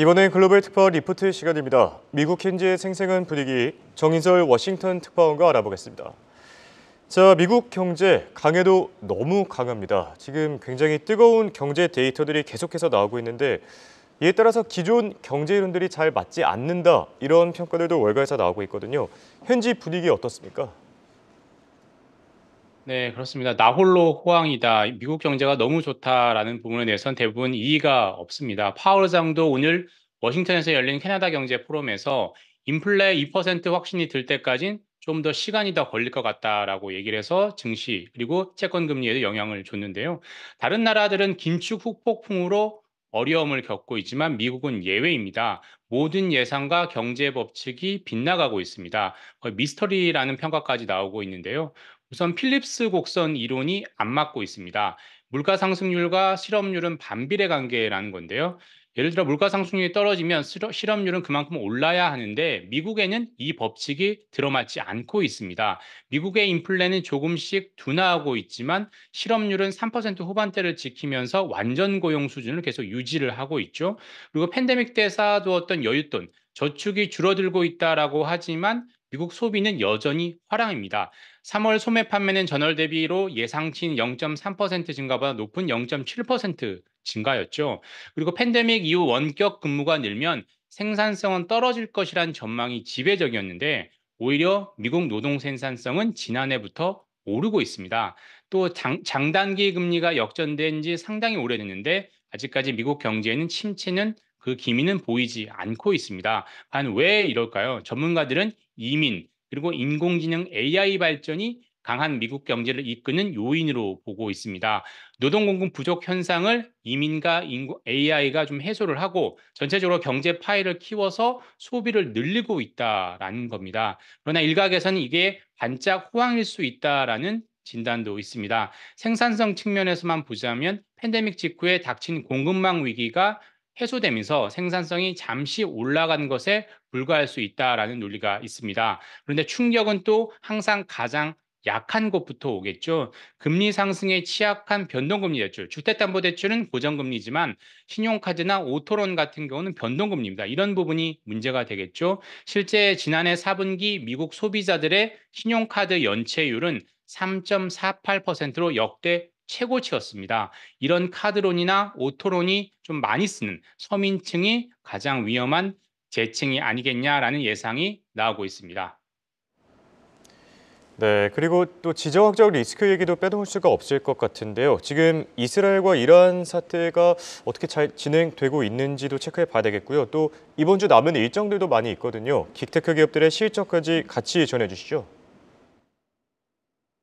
이번엔 글로벌 특파 원 리포트 시간입니다. 미국 현지의 생생한 분위기 정인설 워싱턴 특파원과 알아보겠습니다. 자, 미국 경제 강해도 너무 강합니다. 지금 굉장히 뜨거운 경제 데이터들이 계속해서 나오고 있는데 이에 따라서 기존 경제 이론들이 잘 맞지 않는다 이런 평가들도 월가에서 나오고 있거든요. 현지 분위기 어떻습니까? 네, 그렇습니다. 나홀로 호황이다. 미국 경제가 너무 좋다라는 부분에 대해서는 대부분 이의가 없습니다. 파월장도 오늘 워싱턴에서 열린 캐나다 경제 포럼에서 인플레 2% 확신이 들 때까진 좀더 시간이 더 걸릴 것 같다라고 얘기를 해서 증시 그리고 채권 금리에도 영향을 줬는데요. 다른 나라들은 긴축 후폭풍으로 어려움을 겪고 있지만 미국은 예외입니다. 모든 예상과 경제 법칙이 빗나가고 있습니다. 거의 미스터리라는 평가까지 나오고 있는데요. 우선 필립스 곡선 이론이 안 맞고 있습니다. 물가 상승률과 실업률은 반비례 관계라는 건데요. 예를 들어 물가 상승률이 떨어지면 실업률은 그만큼 올라야 하는데 미국에는 이 법칙이 들어맞지 않고 있습니다. 미국의 인플레는 조금씩 둔화하고 있지만 실업률은 3% 후반대를 지키면서 완전 고용 수준을 계속 유지를 하고 있죠. 그리고 팬데믹 때 쌓아두었던 여윳돈 저축이 줄어들고 있다라고 하지만 미국 소비는 여전히 화랑입니다. 3월 소매 판매는 전월 대비로 예상치인 0.3% 증가보다 높은 0.7% 증가였죠. 그리고 팬데믹 이후 원격 근무가 늘면 생산성은 떨어질 것이란 전망이 지배적이었는데 오히려 미국 노동 생산성은 지난해부터 오르고 있습니다. 또 장, 장단기 금리가 역전된 지 상당히 오래됐는데 아직까지 미국 경제에는 침체는 그 기미는 보이지 않고 있습니다. 반 왜 이럴까요? 전문가들은 이민 그리고 인공지능 AI 발전이 강한 미국 경제를 이끄는 요인으로 보고 있습니다. 노동 공급 부족 현상을 이민과 AI가 좀 해소를 하고 전체적으로 경제 파일을 키워서 소비를 늘리고 있다라는 겁니다. 그러나 일각에서는 이게 반짝 호황일 수 있다라는 진단도 있습니다. 생산성 측면에서만 보자면 팬데믹 직후에 닥친 공급망 위기가 해소되면서 생산성이 잠시 올라간 것에 불과할 수 있다라는 논리가 있습니다. 그런데 충격은 또 항상 가장 약한 곳부터 오겠죠. 금리 상승에 취약한 변동금리 대출, 주택담보대출은 고정금리지만 신용카드나 오토론 같은 경우는 변동금리입니다. 이런 부분이 문제가 되겠죠. 실제 지난해 4분기 미국 소비자들의 신용카드 연체율은 3.48%로 역대 최고치였습니다. 이런 카드론이나 오토론이 좀 많이 쓰는 서민층이 가장 위험한 재층이 아니겠냐라는 예상이 나오고 있습니다. 네, 그리고 또 지정학적 리스크 얘기도 빼놓을 수가 없을 것 같은데요. 지금 이스라엘과 이란 사태가 어떻게 잘 진행되고 있는지도 체크해 봐야 되겠고요. 또 이번 주 남은 일정들도 많이 있거든요. 기테크 기업들의 실적까지 같이 전해 주시죠.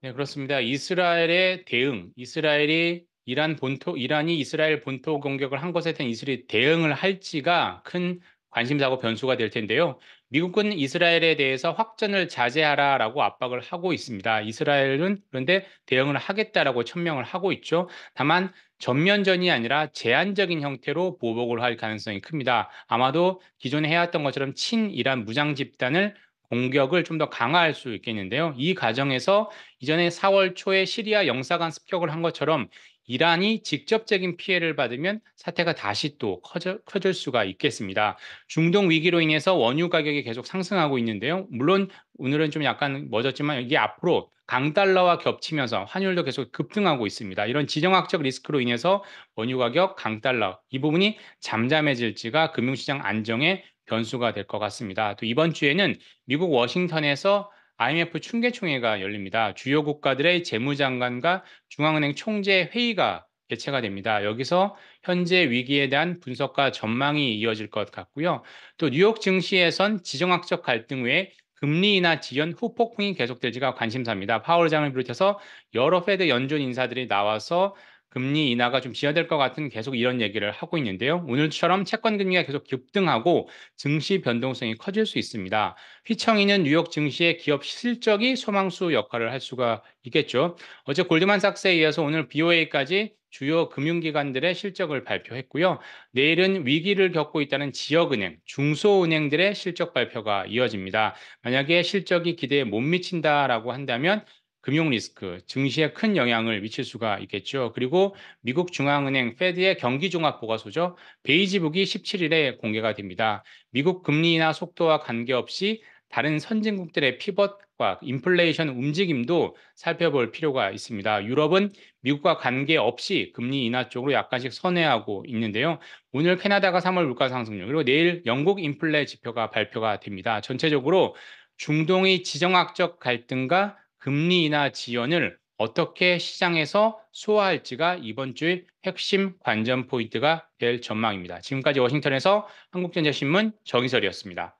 네, 그렇습니다. 이스라엘의 대응, 이스라엘이 이란 본토, 이란이 이스라엘 본토 공격을 한 것에 대한 이스라엘 대응을 할지가 큰 관심사고 변수가 될 텐데요. 미국은 이스라엘에 대해서 확전을 자제하라라고 압박을 하고 있습니다. 이스라엘은 그런데 대응을 하겠다라고 천명을 하고 있죠. 다만 전면전이 아니라 제한적인 형태로 보복을 할 가능성이 큽니다. 아마도 기존에 해왔던 것처럼 친이란 무장 집단을 공격을 좀 더 강화할 수 있겠는데요. 이 과정에서 이전에 4월 초에 시리아 영사관 습격을 한 것처럼 이란이 직접적인 피해를 받으면 사태가 다시 또 커져, 커질 수가 있겠습니다. 중동 위기로 인해서 원유 가격이 계속 상승하고 있는데요. 물론 오늘은 좀 약간 멎었지만 이게 앞으로 강달러와 겹치면서 환율도 계속 급등하고 있습니다. 이런 지정학적 리스크로 인해서 원유 가격, 강달러 이 부분이 잠잠해질지가 금융시장 안정에 변수가 될 것 같습니다. 또 이번 주에는 미국 워싱턴에서 IMF 춘계총회가 열립니다. 주요 국가들의 재무장관과 중앙은행 총재 회의가 개최가 됩니다. 여기서 현재 위기에 대한 분석과 전망이 이어질 것 같고요. 또 뉴욕 증시에선 지정학적 갈등 외에 금리 인하 지연 후폭풍이 계속될지가 관심사입니다. 파월 장을 비롯해서 여러 페드 연준 인사들이 나와서 금리 인하가 좀 지연될 것 같은 계속 이런 얘기를 하고 있는데요. 오늘처럼 채권 금리가 계속 급등하고 증시 변동성이 커질 수 있습니다. 휘청이는 뉴욕 증시의 기업 실적이 소망수 역할을 할 수가 있겠죠. 어제 골드만삭스에 이어서 오늘 BOA까지 주요 금융기관들의 실적을 발표했고요. 내일은 위기를 겪고 있다는 지역은행, 중소은행들의 실적 발표가 이어집니다. 만약에 실적이 기대에 못 미친다라고 한다면 금융 리스크, 증시에 큰 영향을 미칠 수가 있겠죠. 그리고 미국 중앙은행 페드의 경기 종합 보고서죠. 베이지북이 17일에 공개가 됩니다. 미국 금리나 속도와 관계없이 다른 선진국들의 피벗과 인플레이션 움직임도 살펴볼 필요가 있습니다. 유럽은 미국과 관계없이 금리 인하 쪽으로 약간씩 선회하고 있는데요. 오늘 캐나다가 3월 물가 상승률 그리고 내일 영국 인플레 지표가 발표가 됩니다. 전체적으로 중동의 지정학적 갈등과 금리 인하 지연을 어떻게 시장에서 소화할지가 이번 주의 핵심 관전 포인트가 될 전망입니다. 지금까지 워싱턴에서 한국전자신문 정희설이었습니다.